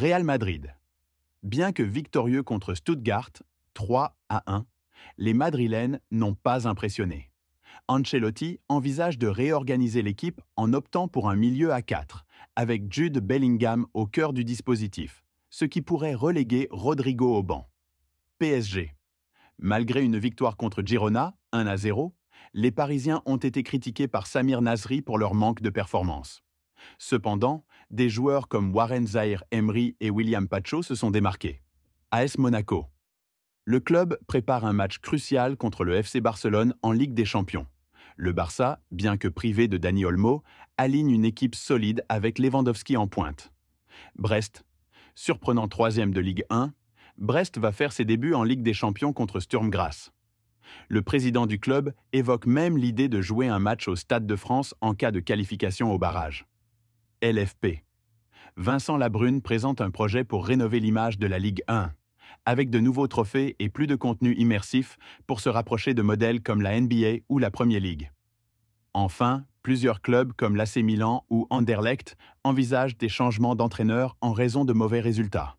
Real Madrid. Bien que victorieux contre Stuttgart, 3 à 1, les Madrilènes n'ont pas impressionné. Ancelotti envisage de réorganiser l'équipe en optant pour un milieu à 4, avec Jude Bellingham au cœur du dispositif, ce qui pourrait reléguer Rodrigo au banc. PSG. Malgré une victoire contre Girona, 1 à 0, les Parisiens ont été critiqués par Samir Nasri pour leur manque de performance. Cependant, des joueurs comme Warren Zaire Emery et William Pacho se sont démarqués. AS Monaco. Le club prépare un match crucial contre le FC Barcelone en Ligue des Champions. Le Barça, bien que privé de Dani Olmo, aligne une équipe solide avec Lewandowski en pointe. Brest, surprenant troisième de Ligue 1, Brest va faire ses débuts en Ligue des Champions contre Sturm Graz. Le président du club évoque même l'idée de jouer un match au Stade de France en cas de qualification au barrage. LFP. Vincent Labrune présente un projet pour rénover l'image de la Ligue 1, avec de nouveaux trophées et plus de contenu immersif pour se rapprocher de modèles comme la NBA ou la Premier League. Enfin, plusieurs clubs comme l'AC Milan ou Anderlecht envisagent des changements d'entraîneurs en raison de mauvais résultats.